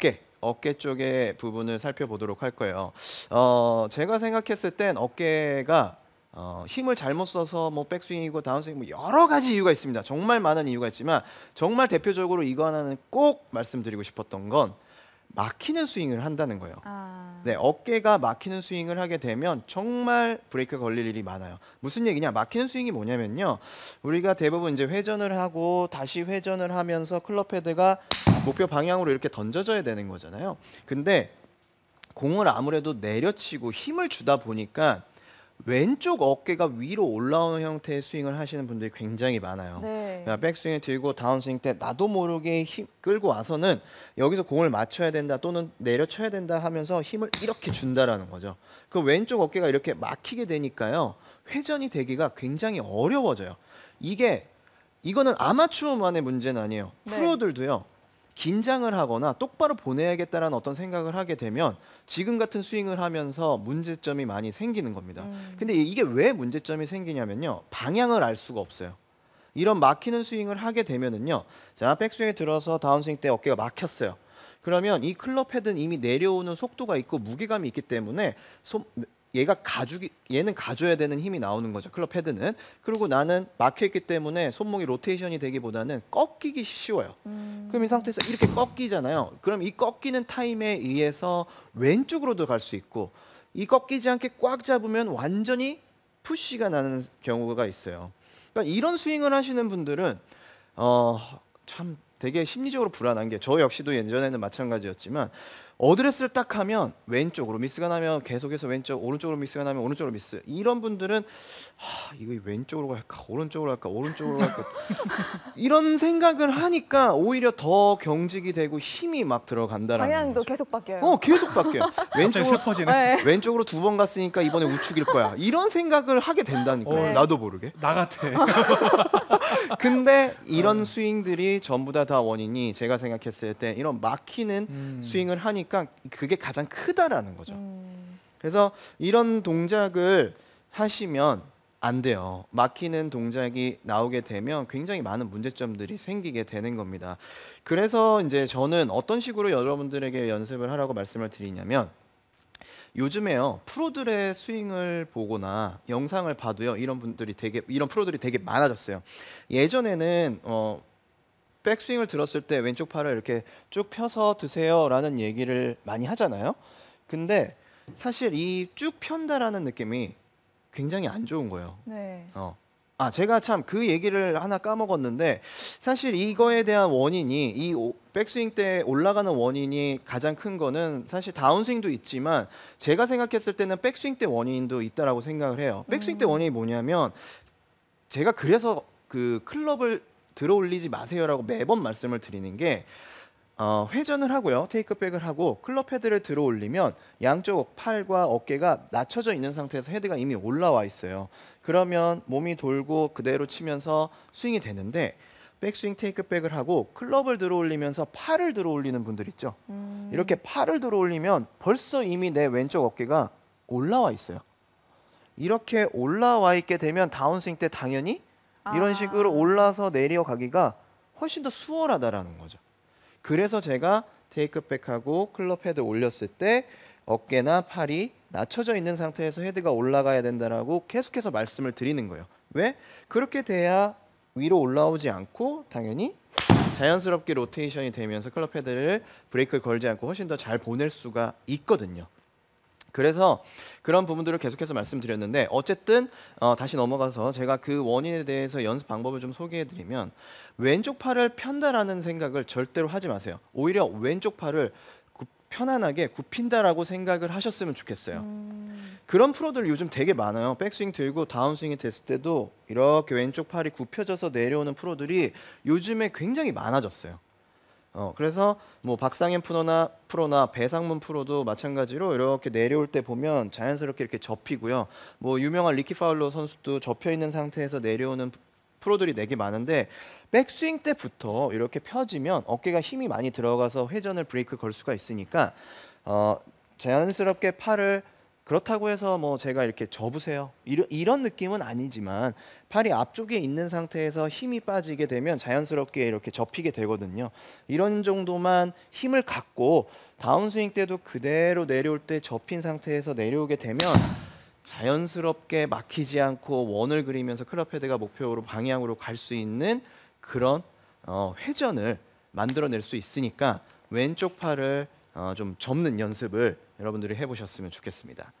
어깨 어깨 쪽의 부분을 살펴보도록 할 거예요. 어, 제가 생각했을 땐 어깨가 어, 힘을 잘못 써서 뭐 백스윙이고 다운스윙 뭐 여러 가지 이유가 있습니다. 정말 많은 이유가 있지만 정말 대표적으로 이거 하나는 꼭 말씀드리고 싶었던 건 막히는 스윙을 한다는 거예요. 아... 네, 어깨가 막히는 스윙을 하게 되면 정말 브레이크 걸릴 일이 많아요. 무슨 얘기냐? 막히는 스윙이 뭐냐면요. 우리가 대부분 이제 회전을 하고 다시 회전을 하면서 클럽 헤드가 목표 방향으로 이렇게 던져져야 되는 거잖아요. 근데 공을 아무래도 내려치고 힘을 주다 보니까 왼쪽 어깨가 위로 올라오는 형태의 스윙을 하시는 분들이 굉장히 많아요. 네. 그러니까 백스윙을 들고 다운스윙 때 나도 모르게 힘 끌고 와서는 여기서 공을 맞춰야 된다 또는 내려쳐야 된다 하면서 힘을 이렇게 준다라는 거죠. 그 왼쪽 어깨가 이렇게 막히게 되니까요. 회전이 되기가 굉장히 어려워져요. 이게 이거는 아마추어만의 문제는 아니에요. 네. 프로들도요. 긴장을 하거나 똑바로 보내야겠다는 어떤 생각을 하게 되면 지금 같은 스윙을 하면서 문제점이 많이 생기는 겁니다. 음. 근데 이게 왜 문제점이 생기냐면요. 방향을 알 수가 없어요. 이런 막히는 스윙을 하게 되면은요. 자, 백스윙에 들어서 다운스윙 때 어깨가 막혔어요. 그러면 이 클럽 헤드는 이미 내려오는 속도가 있고 무게감이 있기 때문에 손, 얘가 가주기 얘는 가져야 되는 힘이 나오는 거죠 클럽 헤드는 그리고 나는 막혀있기 때문에 손목이 로테이션이 되기보다는 꺾이기 쉬워요 음. 그럼 이 상태에서 이렇게 꺾이잖아요 그럼 이 꺾이는 타임에 의해서 왼쪽으로도 갈 수 있고 이 꺾이지 않게 꽉 잡으면 완전히 푸쉬가 나는 경우가 있어요 그러니까 이런 스윙을 하시는 분들은 어참 되게 심리적으로 불안한 게 저 역시도 예전에는 마찬가지였지만 어드레스를 딱 하면 왼쪽으로 미스가 나면 계속해서 왼쪽 오른쪽으로 미스가 나면 오른쪽으로 미스 이런 분들은 하, 이거 왼쪽으로 갈까 오른쪽으로 갈까 오른쪽으로 갈까 이런 생각을 하니까 오히려 더 경직이 되고 힘이 막 들어간다라는 방향도 거죠. 계속 바뀌어요. 어 계속 바뀌어요. 왼쪽으로 슬퍼지네. 네. 왼쪽으로 두 번 갔으니까 이번에 우측일 거야 이런 생각을 하게 된다니까예 네. 나도 모르게 나 같아. 근데 이런 어. 스윙들이 전부 다 다 원인이 제가 생각했을 때 이런 막히는 음. 스윙을 하니까. 하니까 그러니까 그게 가장 크다라는 거죠. 음. 그래서 이런 동작을 하시면 안 돼요. 막히는 동작이 나오게 되면 굉장히 많은 문제점들이 생기게 되는 겁니다. 그래서 이제 저는 어떤 식으로 여러분들에게 연습을 하라고 말씀을 드리냐면 요즘에요 프로들의 스윙을 보거나 영상을 봐도요 이런 분들이 되게 이런 프로들이 되게 많아졌어요. 예전에는 어 백스윙을 들었을 때 왼쪽 팔을 이렇게 쭉 펴서 드세요라는 얘기를 많이 하잖아요. 근데 사실 이 쭉 편다라는 느낌이 굉장히 안 좋은 거예요. 네. 어. 아, 제가 참 그 얘기를 하나 까먹었는데 사실 이거에 대한 원인이 이 오, 백스윙 때 올라가는 원인이 가장 큰 거는 사실 다운스윙도 있지만 제가 생각했을 때는 백스윙 때 원인도 있다라고 생각을 해요. 백스윙 때 음. 원인이 뭐냐면 제가 그래서 그 클럽을 들어 올리지 마세요라고 매번 말씀을 드리는 게 어, 회전을 하고요. 테이크백을 하고 클럽 헤드를 들어 올리면 양쪽 팔과 어깨가 낮춰져 있는 상태에서 헤드가 이미 올라와 있어요. 그러면 몸이 돌고 그대로 치면서 스윙이 되는데 백스윙 테이크백을 하고 클럽을 들어 올리면서 팔을 들어 올리는 분들 있죠. 음. 이렇게 팔을 들어 올리면 벌써 이미 내 왼쪽 어깨가 올라와 있어요. 이렇게 올라와 있게 되면 다운스윙 때 당연히 이런 아. 식으로 올라서 내려가기가 훨씬 더 수월하다라는 거죠. 그래서 제가 테이크백하고 클럽 헤드 올렸을 때 어깨나 팔이 낮춰져 있는 상태에서 헤드가 올라가야 된다라고 계속해서 말씀을 드리는 거예요. 왜? 그렇게 돼야 위로 올라오지 않고 당연히 자연스럽게 로테이션이 되면서 클럽 헤드를 브레이크를 걸지 않고 훨씬 더 잘 보낼 수가 있거든요. 그래서 그런 부분들을 계속해서 말씀드렸는데 어쨌든 어, 다시 넘어가서 제가 그 원인에 대해서 연습 방법을 좀 소개해드리면 왼쪽 팔을 편다라는 생각을 절대로 하지 마세요. 오히려 왼쪽 팔을 편안하게 굽힌다라고 생각을 하셨으면 좋겠어요. 음... 그런 프로들 요즘 되게 많아요. 백스윙 들고 다운스윙이 됐을 때도 이렇게 왼쪽 팔이 굽혀져서 내려오는 프로들이 요즘에 굉장히 많아졌어요. 어 그래서 뭐 박상현 프로나 프로나 배상문 프로도 마찬가지로 이렇게 내려올 때 보면 자연스럽게 이렇게 접히고요. 뭐 유명한 리키 파울러 선수도 접혀 있는 상태에서 내려오는 프로들이 내게 많은데 백스윙 때부터 이렇게 펴지면 어깨가 힘이 많이 들어가서 회전을 브레이크 걸 수가 있으니까 어 자연스럽게 팔을 그렇다고 해서 뭐 제가 이렇게 접으세요 이런, 이런 느낌은 아니지만 팔이 앞쪽에 있는 상태에서 힘이 빠지게 되면 자연스럽게 이렇게 접히게 되거든요 이런 정도만 힘을 갖고 다운스윙 때도 그대로 내려올 때 접힌 상태에서 내려오게 되면 자연스럽게 막히지 않고 원을 그리면서 클럽 헤드가 목표로 방향으로 갈 수 있는 그런 어, 회전을 만들어낼 수 있으니까 왼쪽 팔을 어, 좀 접는 연습을 여러분들이 해보셨으면 좋겠습니다.